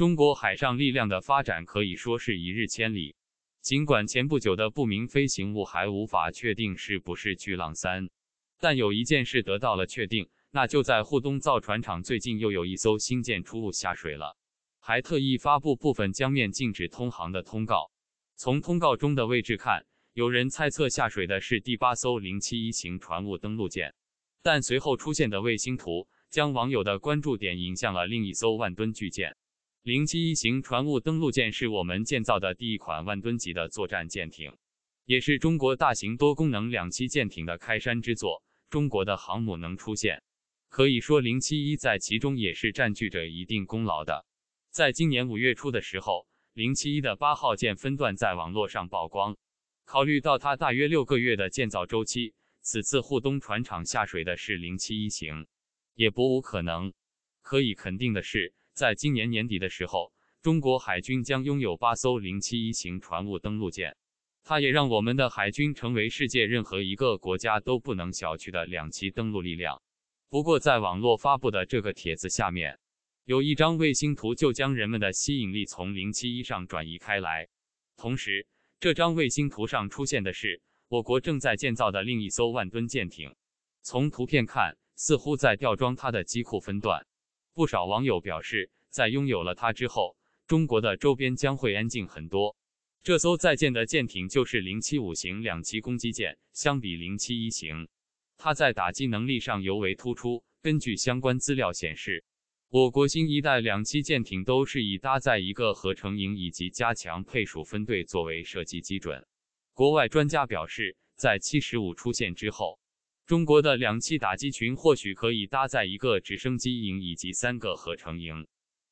中国海上力量的发展可以说是一日千里。尽管前不久的不明飞行物还无法确定是不是“巨浪三”，但有一件事得到了确定，那就在沪东造船厂最近又有一艘新舰出坞下水了，还特意发布部分江面禁止通航的通告。从通告中的位置看，有人猜测下水的是第八艘071型船坞登陆舰，但随后出现的卫星图将网友的关注点引向了另一艘万吨巨舰。零七一型船坞登陆舰是我们建造的第一款万吨级的作战舰艇，也是中国大型多功能两栖舰艇的开山之作。中国的航母能出现，可以说零七一在其中也是占据着一定功劳的。在今年五月初的时候，零七一的八号舰分段在网络上曝光。考虑到它大约六个月的建造周期，此次沪东船厂下水的是零七一型，也不无可能。可以肯定的是。在今年年底的时候，中国海军将拥有八艘零七一型船坞登陆舰。它也让我们的海军成为世界任何一个国家都不能小觑的两栖登陆力量。不过，在网络发布的这个帖子下面，有一张卫星图，就将人们的吸引力从零七一上转移开来。同时，这张卫星图上出现的是我国正在建造的另一艘万吨舰艇，从图片看，似乎在吊装它的机库分段。不少网友表示，在拥有了它之后，中国的周边将会安静很多。这艘在建的舰艇就是零七五型两栖攻击舰，相比零七一型，它在打击能力上尤为突出。根据相关资料显示，我国新一代两栖舰艇都是以搭载一个合成营以及加强配属分队作为设计基准。国外专家表示，在七十五出现之后。中国的两栖打击群或许可以搭载一个直升机营以及三个合成营，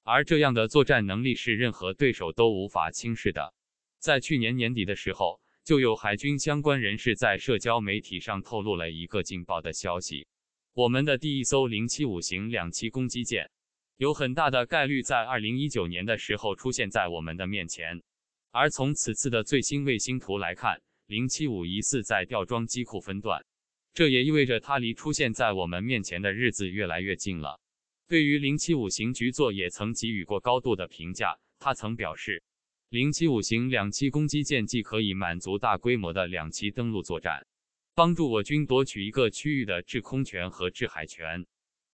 而这样的作战能力是任何对手都无法轻视的。在去年年底的时候，就有海军相关人士在社交媒体上透露了一个劲爆的消息：我们的第一艘零七五型两栖攻击舰，有很大的概率在二零一九年的时候出现在我们的面前。而从此次的最新卫星图来看，零七五疑似在吊装机库分段。这也意味着它离出现在我们面前的日子越来越近了。对于零七五型局座，也曾给予过高度的评价。他曾表示，零七五型两栖攻击舰既可以满足大规模的两栖登陆作战，帮助我军夺取一个区域的制空权和制海权，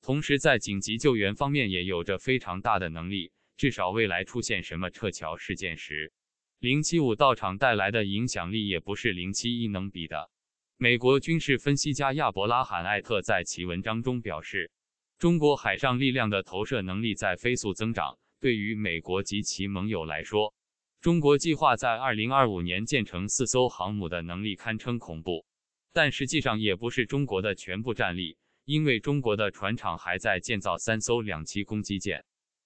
同时在紧急救援方面也有着非常大的能力。至少未来出现什么撤侨事件时，零七五到场带来的影响力也不是零七一能比的。美国军事分析家亚伯拉罕·艾特在其文章中表示，中国海上力量的投射能力在飞速增长。对于美国及其盟友来说，中国计划在2025年建成四艘航母的能力堪称恐怖，但实际上也不是中国的全部战力，因为中国的船厂还在建造三艘两栖攻击舰。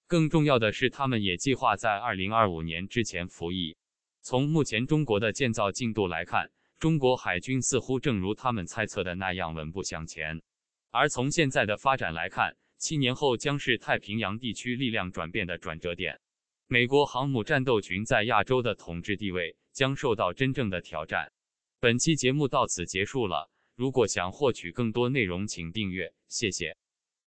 更重要的是，他们也计划在2025年之前服役。从目前中国的建造进度来看，中国海军似乎正如他们猜测的那样稳步向前，而从现在的发展来看，七年后将是太平洋地区力量转变的转折点。美国航母战斗群在亚洲的统治地位将受到真正的挑战。本期节目到此结束了，如果想获取更多内容，请订阅，谢谢。